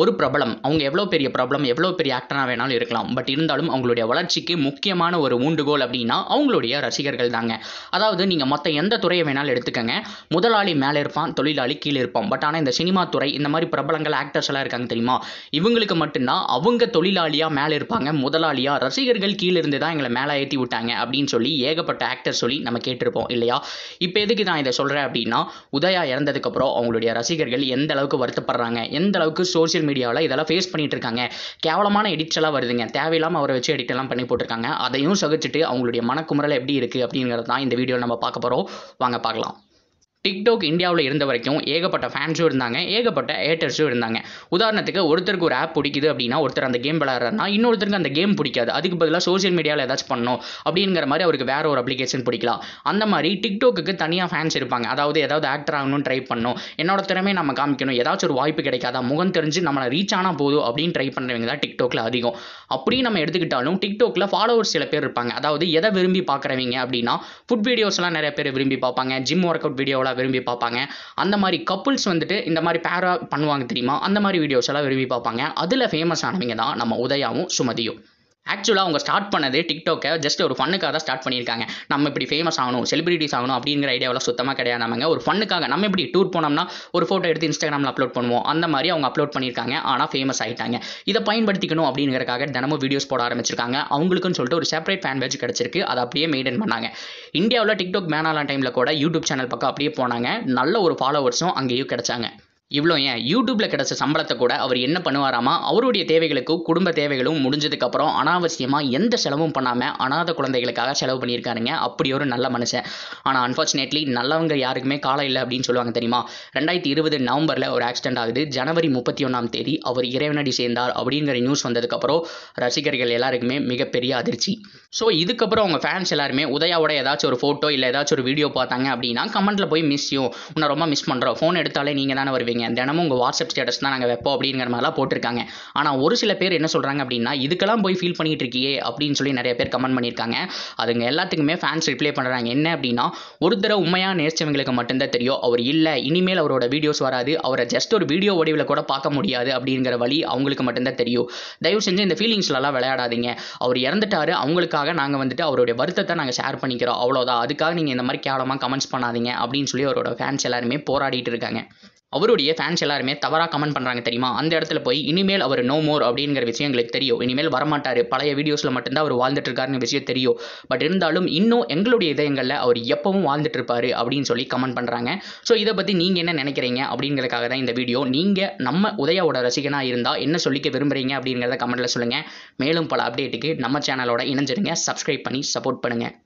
ஒரு பிரபலம் அவங்க எவ்வளோ பெரிய பிரபலம் எவ்வளோ பெரிய ஆக்டராக வேணாலும் இருக்கலாம் பட் இருந்தாலும் அவங்களுடைய வளர்ச்சிக்கு முக்கியமான ஒரு ஊண்டுகோல் அப்படின்னா அவங்களுடைய ரசிகர்கள் தாங்க அதாவது நீங்கள் மற்ற எந்த துறையை வேணாலும் எடுத்துக்கோங்க முதலாளி மேலே இருப்பான் தொழிலாளி கீழே இருப்பான் பட் ஆனால் இந்த சினிமா துறை இந்த மாதிரி பிரபலங்கள் ஆக்டர்ஸ் எல்லாம் இருக்காங்க தெரியுமா இவங்களுக்கு மட்டும்தான் அவங்க தொழிலாளியாக மேலே இருப்பாங்க முதலாளியாக ரசிகர்கள் கீழே இருந்து தான் எங்களை மேலே ஏற்றி விட்டாங்க அப்படின்னு சொல்லி ஏகப்பட்ட ஆக்டர் சொல்லி நம்ம கேட்டிருப்போம் இல்லையா இப்போ எதுக்கு நான் இதை சொல்கிறேன் அப்படின்னா உதயா இறந்ததுக்கப்புறம் அவங்களுடைய ரசிகர்கள் எந்த அளவுக்கு வருத்தப்படுறாங்க எந்த அளவுக்கு சோசியல் சோஷியல் மீடியாவில் இதெல்லாம் ஃபேஸ் பண்ணிட்டு இருக்காங்க கேவலமான எடிட்ஸ்லாம் வருதுங்க தேவையில்லாமல் அவரை வச்சு எடிட் எல்லாம் பண்ணி போட்டிருக்காங்க அதையும் சகிச்சுட்டு அவங்களுடைய மனக்குமுறல் எப்படி இருக்குது அப்படிங்கிறது தான் இந்த வீடியோவில் நம்ம பார்க்க போகிறோம் வாங்க பார்க்கலாம் டிக்டாக் இந்தியாவில் இருந்த வரைக்கும் ஏகப்பட்ட ஃபேன்ஸும் இருந்தாங்க ஏகப்பட்ட ஏட்டர்ஸும் இருந்தாங்க உதாரணத்துக்கு ஒருத்தருக்கு ஒரு ஆப் பிடிக்குது அப்படின்னா ஒருத்தர் அந்த கேம் விளையாடுறாருன்னா இன்னொருத்தருக்கு அந்த கேம் பிடிக்காது அதுக்கு பதிலாக சோசியல் மீடியாவில் ஏதாச்சும் பண்ணணும் அப்படிங்கிற மாதிரி அவருக்கு வேற ஒரு அப்ளிகேஷன் பிடிக்கலாம் அந்த மாதிரி டிக்டாக்கு தனியாக ஃபேன்ஸ் இருப்பாங்க அதாவது ஏதாவது ஆக்டர் ஆகணும்னு ட்ரை பண்ணணும் என்னோட திறமையை நம்ம காமிக்கணும் ஏதாச்சும் ஒரு வாய்ப்பு கிடைக்காதா முகம் தெரிஞ்சு நம்மளை ரீச் ஆனால் போதும் அப்படின்னு ட்ரை பண்ணுறவங்க தான் டிக்டாக்ல அதிகம் அப்படி நம்ம எடுத்துக்கிட்டாலும் டிக்டாக்ல ஃபாலோவர் சில பேர் இருப்பாங்க அதாவது எதை விரும்பி பார்க்குறவங்க அப்படின்னா ஃபுட் வீடியோஸ்லாம் நிறைய பேர் விரும்பி பார்ப்பாங்க ஜிம் ஒர்க் அவுட் வீடியோவில் நல்லா விரும்பி பார்ப்பாங்க அந்த மாதிரி கப்புள்ஸ் வந்துட்டு இந்த மாதிரி பேரா பண்ணுவாங்க தெரியுமா அந்த மாதிரி வீடியோஸ் எல்லாம் விரும்பி பார்ப்பாங்க அதில் ஃபேமஸ் ஆனவங்க தான் நம்ம உதயாவும் சுமதியும் ஆக்சுவலாக அவங்க ஸ்டார்ட் பண்ணது டிக்டாக்கை ஜஸ்ட் ஒரு ஃபண்ணுக்காக தான் ஸ்டார்ட் பண்ணியிருக்காங்க நம்ம இப்படி ஃபேமஸ் ஆகணும் செலிபிரிட்டிஸ் ஆகணும் அப்படிங்கிற ஐடியாவில் சுத்தமாக கிடையாது ஒரு ஃபண்ணுக்காக நம்ம இப்படி டூர் போனோம்னா ஒரு ஃபோட்டோ எடுத்து இன்ஸ்டாகிராமில் அப்லோட் பண்ணுவோம் அந்த மாதிரி அவங்க அப்லோட் பண்ணியிருக்காங்க ஆனால் ஃபேமஸ் ஆகிட்டாங்க இதை பயன்படுத்திக்கணும் அப்படிங்கிறக்காக தினமும் வீடியோஸ் போட ஆரம்பிச்சிருக்காங்க அவங்களுக்குன்னு சொல்லிட்டு ஒரு செப்பரேட் ஃபேன் பேஜ் கிடச்சிருக்கு அதை அப்படியே மெயின்டைன் பண்ணாங்க இந்தியாவில் டிக்டாக் பேனாலாம் டைமில் கூட யூடியூப் சேனல் பக்கம் அப்படியே போனாங்க நல்ல ஒரு ஃபாலோவர்ஸும் அங்கேயும் கிடச்சாங்க இவ்வளோ ஏன் யூடியூப்பில் கிடைச்ச சம்பளத்தை கூட அவர் என்ன பண்ணுவாராமா அவருடைய தேவைகளுக்கும் குடும்ப தேவைகளும் முடிஞ்சதுக்கப்புறம் அனாவசியமாக எந்த செலவும் பண்ணாமல் அனாத குழந்தைகளுக்காக செலவு பண்ணியிருக்காருங்க அப்படி ஒரு நல்ல மனுஷன் ஆனால் அன்ஃபார்ச்சுனேட்லி நல்லவங்க யாருக்குமே காலம் இல்லை அப்படின்னு சொல்லுவாங்க தெரியுமா ரெண்டாயிரத்தி இருபது நவம்பரில் ஒரு ஆக்சிடென்ட் ஆகுது ஜனவரி முப்பத்தி ஒன்றாம் தேதி அவர் இறைவனடி சேர்ந்தார் அப்படிங்கிற நியூஸ் வந்ததுக்கப்புறம் ரசிகர்கள் எல்லாருக்குமே மிகப்பெரிய அதிர்ச்சி ஸோ இதுக்கப்புறம் அவங்க ஃபேன்ஸ் எல்லாருமே உதயாவோட ஏதாச்சும் ஒரு ஃபோட்டோ இல்லை ஏதாச்சும் ஒரு வீடியோ பார்த்தாங்க அப்படின்னா கமெண்ட்டில் போய் மிஸ் யூ உன்னை ரொம்ப மிஸ் பண்ணுறோம் ஃபோன் எடுத்தாலே நீங்கள் தானே வருவீங்க போடுறீங்க தினமும் உங்கள் வாட்ஸ்அப் ஸ்டேட்டஸ் தான் நாங்கள் வைப்போம் அப்படிங்கிற மாதிரிலாம் போட்டிருக்காங்க ஆனால் ஒரு சில பேர் என்ன சொல்கிறாங்க அப்படின்னா இதுக்கெல்லாம் போய் ஃபீல் பண்ணிகிட்டு இருக்கியே அப்படின்னு சொல்லி நிறைய பேர் கமெண்ட் பண்ணியிருக்காங்க அதுங்க எல்லாத்துக்குமே ஃபேன்ஸ் ரிப்ளை பண்ணுறாங்க என்ன அப்படின்னா ஒரு தடவை உண்மையாக நேர்ச்சவங்களுக்கு மட்டும்தான் தெரியும் அவர் இல்லை இனிமேல் அவரோட வீடியோஸ் வராது அவரை ஜஸ்ட் ஒரு வீடியோ வடிவில் கூட பார்க்க முடியாது அப்படிங்கிற வழி அவங்களுக்கு மட்டும்தான் தெரியும் தயவு செஞ்சு இந்த ஃபீலிங்ஸ்லலாம் விளையாடாதீங்க அவர் இறந்துட்டாரு அவங்களுக்காக நாங்கள் வந்துட்டு அவருடைய வருத்தத்தை நாங்கள் ஷேர் பண்ணிக்கிறோம் அவ்வளோதான் அதுக்காக நீங்கள் இந்த மாதிரி கேவலமாக கமெண்ட்ஸ் பண்ணாதீங்க அப்படின்னு சொல்லி அவரோட ஃபேன்ஸ் எல்லாருமே போராடிட்டு இருக்காங்க அவருடைய ஃபேன்ஸ் எல்லாருமே தவறாக கமெண்ட் பண்ணுறாங்க தெரியுமா அந்த இடத்துல போய் இனிமேல் அவர் நோ மோர் அப்படிங்கிற விஷயம் எங்களுக்கு தெரியும் இனிமேல் வரமாட்டார் பழைய வீடியோஸில் மட்டும்தான் அவர் வாழ்ந்துட்டு இருக்காருன்னு விஷயம் தெரியும் பட் இருந்தாலும் இன்னும் எங்களுடைய இதயங்களில் அவர் எப்பவும் வாழ்ந்துட்டு இருப்பாரு அப்படின்னு சொல்லி கமெண்ட் பண்ணுறாங்க ஸோ இதை பற்றி நீங்கள் என்ன நினைக்கிறீங்க அப்படிங்கிறதுக்காக தான் இந்த வீடியோ நீங்கள் நம்ம உதயாவோட ரசிகனாக இருந்தால் என்ன சொல்லிக்க விரும்புகிறீங்க அப்படிங்கிறத கமெண்ட்டில் சொல்லுங்கள் மேலும் பல அப்டேட்டுக்கு நம்ம சேனலோட இணைஞ்சிருங்க சப்ஸ்கிரைப் பண்ணி சப்போர்ட் பண்ணுங்கள்